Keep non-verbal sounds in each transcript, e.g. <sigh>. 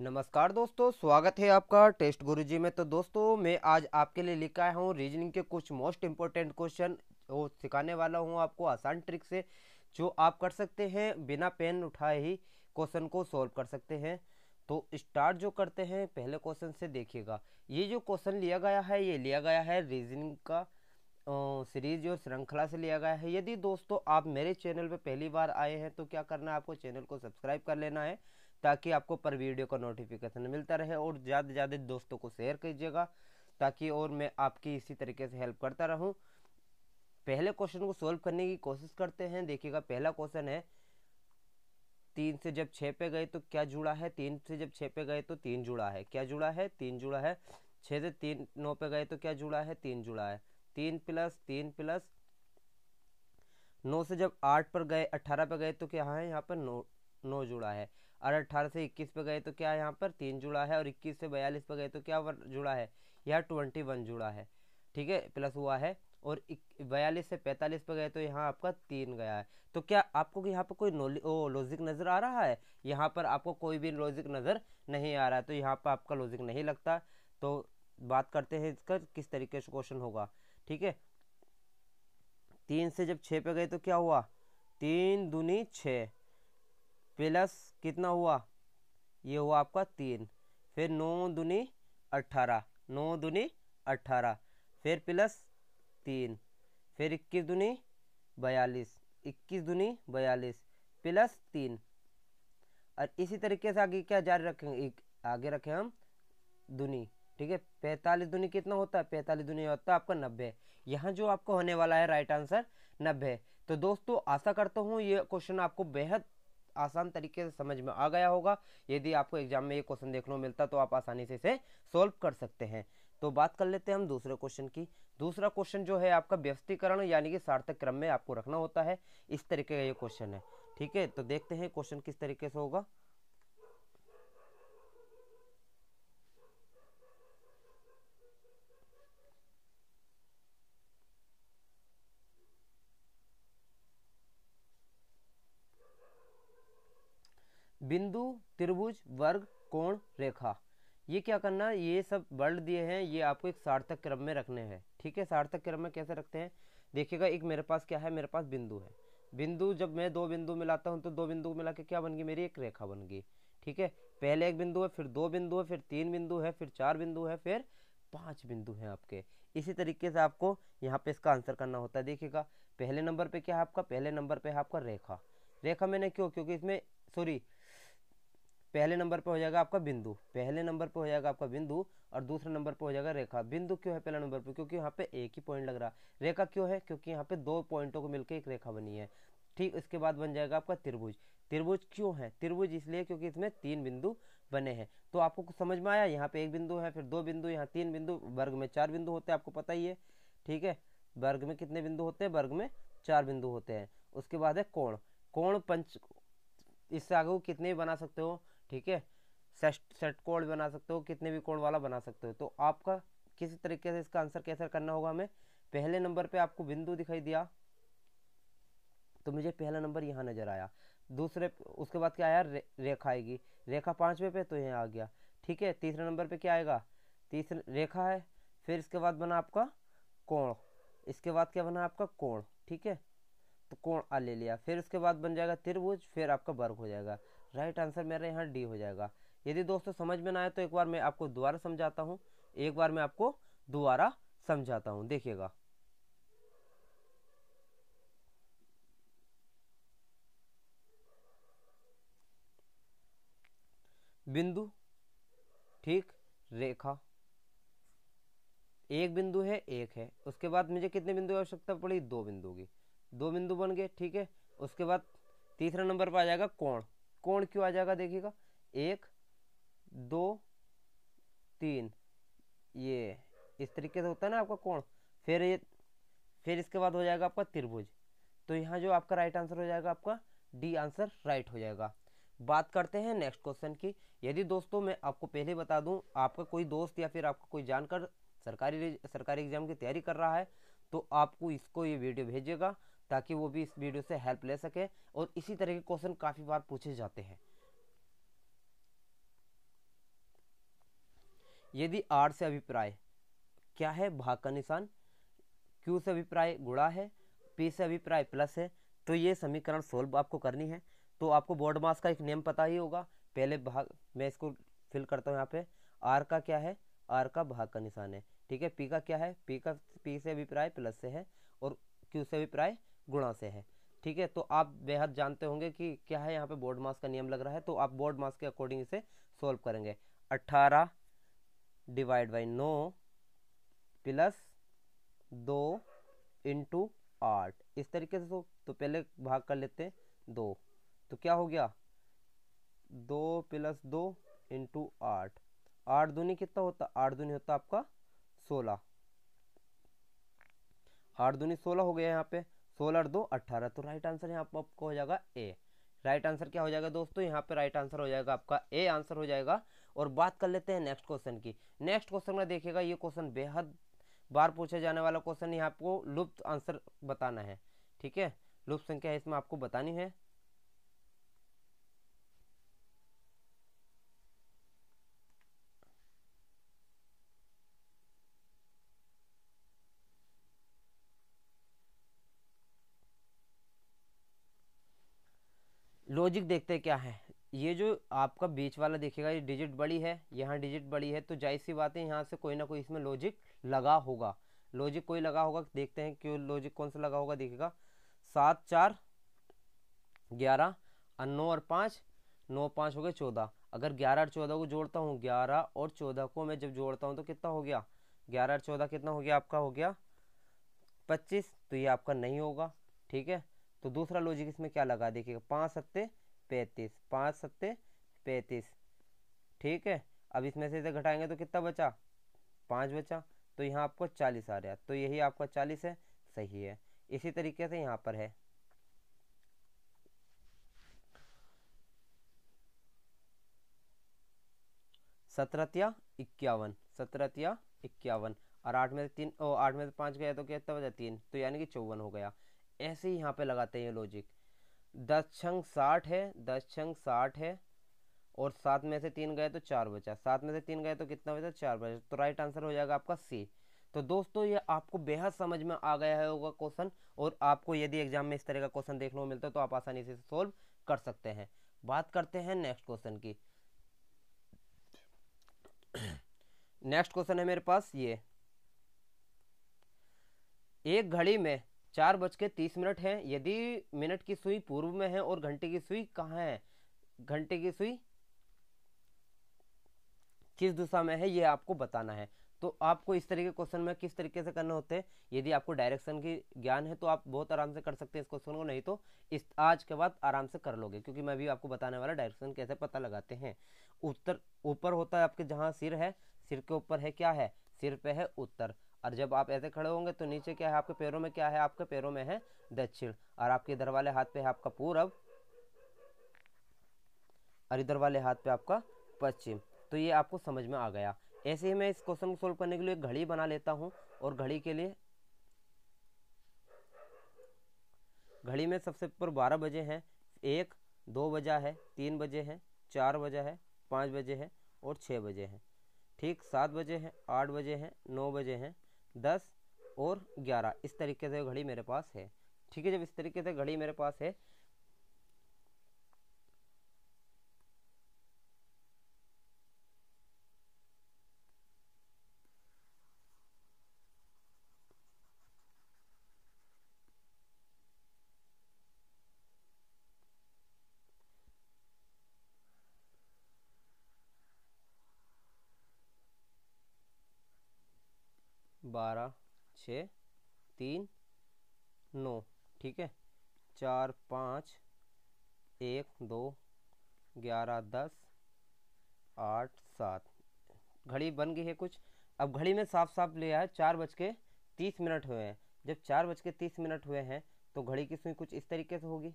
नमस्कार दोस्तों स्वागत है आपका टेस्ट गुरुजी में तो दोस्तों मैं आज आपके लिए लिख आया हूँ रीजनिंग के कुछ मोस्ट इम्पोर्टेंट क्वेश्चन वो सिखाने वाला हूँ आपको आसान ट्रिक से जो आप कर सकते हैं बिना पेन उठाए ही क्वेश्चन को सॉल्व कर सकते हैं तो स्टार्ट जो करते हैं पहले क्वेश्चन से देखिएगा ये जो क्वेश्चन लिया गया है ये लिया गया है रीजनिंग का सीरीज और श्रृंखला से लिया गया है यदि दोस्तों आप मेरे चैनल पर पहली बार आए हैं तो क्या करना है आपको चैनल को सब्सक्राइब कर लेना है ताकि आपको पर वीडियो का नोटिफिकेशन मिलता रहे और ज़्यादा से ज़्यादा दोस्तों को शेयर कीजिएगा ताकि और मैं आपकी इसी तरीके से हेल्प करता रहूँ पहले क्वेश्चन को सॉल्व करने की कोशिश करते हैं देखिएगा पहला क्वेश्चन है तीन से जब छः पे गए तो क्या जुड़ा है तीन से जब छः पे गए तो तीन जुड़ा है क्या जुड़ा है तीन जुड़ा है छः से तीन नौ पे गए तो क्या जुड़ा है तीन जुड़ा है तीन प्लस तीन प्लस नौ से जब आठ पर गए अट्ठारह पे गए तो क्या है यहाँ पर नौ नौ जुड़ा है और अट्ठारह से इक्कीस पे गए तो क्या यहाँ पर तीन जुड़ा है और इक्कीस से बयालीस पे गए तो क्या जुड़ा है यहाँ ट्वेंटी वन जुड़ा है ठीक है प्लस हुआ है और बयालीस से पैंतालीस पे गए तो यहाँ आपका तीन गया है तो क्या आपको यहाँ पर कोई ओ लॉजिक नज़र आ रहा है यहाँ पर आपको कोई भी लॉजिक नज़र नहीं आ रहा है तो यहाँ पर आपका लॉजिक नहीं लगता तो बात करते हैं इसका किस तरीके से क्वेश्चन होगा ठीक है तीन से जब छः पे गए तो क्या हुआ तीन दूनी छः प्लस कितना हुआ ये हुआ आपका तीन फिर नौ दुनी अट्ठारह नौ दुनी अट्ठारह फिर प्लस तीन फिर इक्कीस दुनी बयालीस इक्कीस दुनी बयालीस प्लस तीन और इसी तरीके से आगे क्या जारी रखेंगे एक आगे रखें हम दुनी ठीक है पैंतालीस दुनी कितना होता है पैंतालीस दुनी होता है आपका नब्बे यहाँ जो आपको होने वाला है राइट आंसर नब्बे तो दोस्तों आशा करता हूँ ये क्वेश्चन आपको बेहद आसान तरीके से समझ में आ गया होगा यदि आपको एग्जाम में ये क्वेश्चन देखने को मिलता तो आप आसानी से इसे सॉल्व कर सकते हैं तो बात कर लेते हैं हम दूसरे क्वेश्चन की दूसरा क्वेश्चन जो है आपका व्यवस्थीकरण यानी कि सार्थक क्रम में आपको रखना होता है इस तरीके का ये क्वेश्चन है ठीक है तो देखते हैं क्वेश्चन किस तरीके से होगा बिंदु त्रिभुज वर्ग कोण रेखा ये क्या करना ये सब वर्ड दिए हैं ये आपको एक सार्थक क्रम में रखने हैं ठीक है सार्थक क्रम में कैसे रखते हैं देखिएगा एक मेरे पास क्या है मेरे पास बिंदु है बिंदु जब मैं दो बिंदु मिलाता हूँ तो दो बिंदु मिला के क्या बन गई मेरी एक रेखा बन गई ठीक है पहले एक बिंदु है फिर दो बिंदु है फिर तीन बिंदु है फिर चार बिंदु है फिर पांच बिंदु हैं आपके इसी तरीके से आपको यहाँ पे इसका आंसर करना होता है देखिएगा पहले नंबर पे क्या है आपका पहले नंबर पे है आपका रेखा रेखा मैंने क्यों क्योंकि इसमें सॉरी पहले नंबर पर हो जाएगा आपका बिंदु पहले नंबर पर हो जाएगा आपका बिंदु और दूसरे नंबर पर हो जाएगा रेखा बिंदु क्यों है पहला नंबर पर क्योंकि यहाँ पे एक ही पॉइंट लग रहा रेखा क्यों है क्योंकि यहाँ पे दो पॉइंटों को मिलकर एक रेखा बनी है ठीक इसके बाद बन जाएगा आपका त्रिभुज त्रिभुज क्यों है त्रिभुज इसलिए क्योंकि इसमें तीन बिंदु बने हैं तो आपको कुछ समझ में आया यहाँ पे एक बिंदु है फिर दो बिंदु यहाँ तीन बिंदु वर्ग में चार बिंदु होते हैं आपको पता ही है ठीक है वर्ग में कितने बिंदु होते हैं वर्ग में चार बिंदु होते हैं उसके बाद है कोण कोण पंच इससे आगे कितने भी बना सकते हो ठीक है सेट सेट कोड बना सकते हो कितने भी कोण वाला बना सकते हो तो आपका किसी तरीके से इसका आंसर कैसे करना होगा हमें पहले नंबर पे आपको बिंदु दिखाई दिया तो मुझे पहला नंबर यहाँ नज़र आया दूसरे उसके बाद क्या आया रे, रेखा आएगी रेखा पाँचवें पे तो यहाँ आ गया ठीक है तीसरे नंबर पे क्या आएगा तीसरे रेखा है फिर इसके बाद बना आपका कोण इसके बाद क्या बना आपका कोण ठीक है तो कोण आ ले लिया फिर उसके बाद बन जाएगा त्रिभुज फिर आपका वर्ग हो जाएगा राइट आंसर मेरा यहाँ डी हो जाएगा यदि दोस्तों समझ में ना आए तो एक बार मैं आपको दोबारा समझाता हूँ एक बार मैं आपको दोबारा समझाता हूँ देखिएगा बिंदु ठीक रेखा एक बिंदु है एक है उसके बाद मुझे कितने बिंदु की आवश्यकता पड़ी दो बिंदु की दो बिंदु बन गए ठीक है उसके बाद तीसरा नंबर पर आ जाएगा कोण कोण क्यों आ जाएगा देखिएगा एक दो तीन ये इस तरीके से होता है ना आपका कोण फिर ये फिर इसके बाद हो जाएगा आपका त्रिभुज तो यहाँ जो आपका राइट आंसर हो जाएगा आपका डी आंसर राइट हो जाएगा बात करते हैं नेक्स्ट क्वेश्चन की यदि दोस्तों मैं आपको पहले बता दूं आपका कोई दोस्त या फिर आपका कोई जानकर सरकारी सरकारी एग्जाम की तैयारी कर रहा है तो आपको इसको ये वीडियो भेजिएगा ताकि वो भी इस वीडियो से हेल्प ले सके और इसी तरह के क्वेश्चन काफ़ी बार पूछे जाते हैं यदि आर से अभिप्राय क्या है भाग का निशान क्यू से अभिप्राय गुड़ा है पी से अभिप्राय प्लस है तो ये समीकरण सोल्व आपको करनी है तो आपको बोर्ड मास का एक नेम पता ही होगा पहले भाग मैं इसको फिल करता हूँ यहाँ पे आर का क्या है आर का भाग का निशान है ठीक है पी का क्या है पी का पी से अभिप्राय प्लस से है और क्यू से अभिप्राय गुणा से है ठीक है तो आप बेहद जानते होंगे कि क्या है यहाँ पे बोर्ड मास का नियम लग रहा है तो आप बोर्ड मास के अकॉर्डिंग इसे सॉल्व करेंगे अट्ठारह डिवाइड बाई नौ प्लस दो इंटू आठ इस तरीके से तो, तो पहले भाग कर लेते हैं दो तो क्या हो गया दो प्लस दो इंटू आठ आठ दूनी कितना होता आठ दूनी होता आपका सोलह आठ दूनी सोलह हो गया यहाँ पे सोलह दो अट्ठारह तो राइट आंसर यहाँ पर आपको हो जाएगा ए राइट आंसर क्या हो जाएगा दोस्तों यहाँ पे राइट आंसर हो जाएगा आपका ए आंसर हो जाएगा और बात कर लेते हैं नेक्स्ट क्वेश्चन की नेक्स्ट क्वेश्चन में देखिएगा ये क्वेश्चन बेहद बार पूछा जाने वाला क्वेश्चन यहाँ आपको लुप्त आंसर बताना है ठीक है लुप्त संख्या इसमें आपको बतानी है लॉजिक देखते हैं क्या है ये जो आपका बीच वाला देखेगा ये डिजिट बड़ी है यहाँ डिजिट बड़ी है तो जाहिर सी बात है यहाँ से कोई ना कोई इसमें लॉजिक लगा होगा लॉजिक कोई लगा होगा देखते हैं क्यों लॉजिक कौन सा लगा होगा देखेगा सात चार ग्यारह और नौ और पाँच नौ पाँच हो गए चौदह अगर ग्यारह और चौदह को जोड़ता हूँ ग्यारह और चौदह को मैं जब जोड़ता हूँ तो कितना हो गया ग्यारह और चौदह कितना हो गया आपका हो गया पच्चीस तो ये आपका नहीं होगा ठीक है तो दूसरा लॉजिक इसमें क्या लगा देखिएगा पाँच सत्ते पैंतीस पाँच सत्ते पैंतीस ठीक है अब इसमें से इसे घटाएंगे तो कितना बचा पाँच बचा तो यहाँ आपको चालीस आ रहा है तो यही आपका चालीस है सही है इसी तरीके से यहाँ पर है सत्रतिया इक्यावन सत्रहतिया इक्यावन और आठ में से तीन ओ आठ में से पाँच गया तो कितना बचा तीन तो यानी कि चौवन हो गया ऐसे ही यहाँ पे लगाते हैं ये लॉजिक दस छंग साठ है दस छंग साठ है और सात में से तीन गए तो चार बचा सात में से तीन गए तो कितना बचा चार बचा तो राइट आंसर हो जाएगा आपका सी तो दोस्तों ये आपको बेहद समझ में आ गया है होगा क्वेश्चन और आपको यदि एग्जाम में इस तरह का क्वेश्चन देखने को मिलता है तो आप आसानी से सोल्व कर सकते हैं बात करते हैं नेक्स्ट क्वेश्चन की नेक्स्ट <coughs> क्वेश्चन है मेरे पास ये एक घड़ी में चार बज के तीस मिनट है यदि मिनट की सुई पूर्व में है और घंटे की सुई कहाँ है घंटे की सुई किस दिशा में है ये आपको बताना है तो आपको इस तरीके क्वेश्चन में किस तरीके से करना होते हैं यदि आपको डायरेक्शन की ज्ञान है तो आप बहुत आराम से कर सकते हैं इस क्वेश्चन को नहीं तो इस आज के बाद आराम से कर लोगे क्योंकि मैं भी आपको बताने वाला डायरेक्शन कैसे पता लगाते हैं उत्तर ऊपर होता है आपके जहाँ सिर है सिर के ऊपर है क्या है सिर पे है उत्तर और जब आप ऐसे खड़े होंगे तो नीचे क्या है आपके पैरों में क्या है आपके पैरों में है दक्षिण और आपके इधर वाले हाथ पे है आपका पूरब और इधर वाले हाथ पे आपका पश्चिम तो ये आपको समझ में आ गया ऐसे ही मैं इस क्वेश्चन को सोल्व करने के लिए एक घड़ी बना लेता हूँ और घड़ी के लिए घड़ी में सबसे ऊपर बारह बजे हैं एक दो बजा है तीन बजे हैं चार बजा है पाँच बजे हैं और छः बजे हैं ठीक सात बजे हैं आठ बजे हैं नौ बजे हैं दस और ग्यारह इस तरीके से घड़ी मेरे पास है ठीक है जब इस तरीके से घड़ी मेरे पास है बारह छः तीन नौ ठीक है चार पाँच एक दो ग्यारह दस आठ सात घड़ी बन गई है कुछ अब घड़ी में साफ साफ लिया है चार बज के तीस मिनट हुए हैं जब चार बज के तीस मिनट हुए हैं तो घड़ी की सुई कुछ इस तरीके से होगी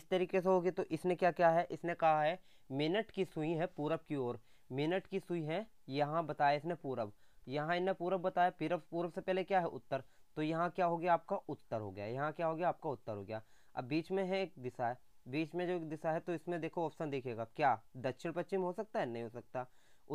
इस तरीके से होगी तो इसने क्या क्या है इसने कहा है मिनट की सुई है पूरब की ओर मिनट की सुई है यहाँ बताया इसने पूरब यहाँ इन्हें पूर्व बताया पूरब पूर्व से पहले क्या है उत्तर तो यहाँ क्या हो गया आपका उत्तर हो गया यहाँ क्या हो गया आपका उत्तर हो गया अब बीच में है एक दिशा है बीच में जो एक दिशा है तो इसमें देखो ऑप्शन देखिएगा क्या दक्षिण पश्चिम हो सकता है नहीं हो सकता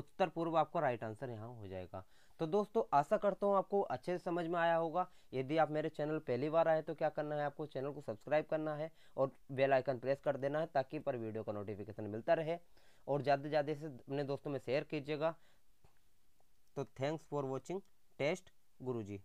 उत्तर पूर्व आपका राइट आंसर यहाँ हो जाएगा तो दोस्तों आशा करता हूँ आपको अच्छे से समझ में आया होगा यदि आप मेरे चैनल पहली बार आए तो क्या करना है आपको चैनल को सब्सक्राइब करना है और बेल आइकन प्रेस कर देना है ताकि पर वीडियो का नोटिफिकेशन मिलता रहे और ज़्यादा से ज़्यादा से अपने दोस्तों में शेयर कीजिएगा तो thanks for watching test Guruji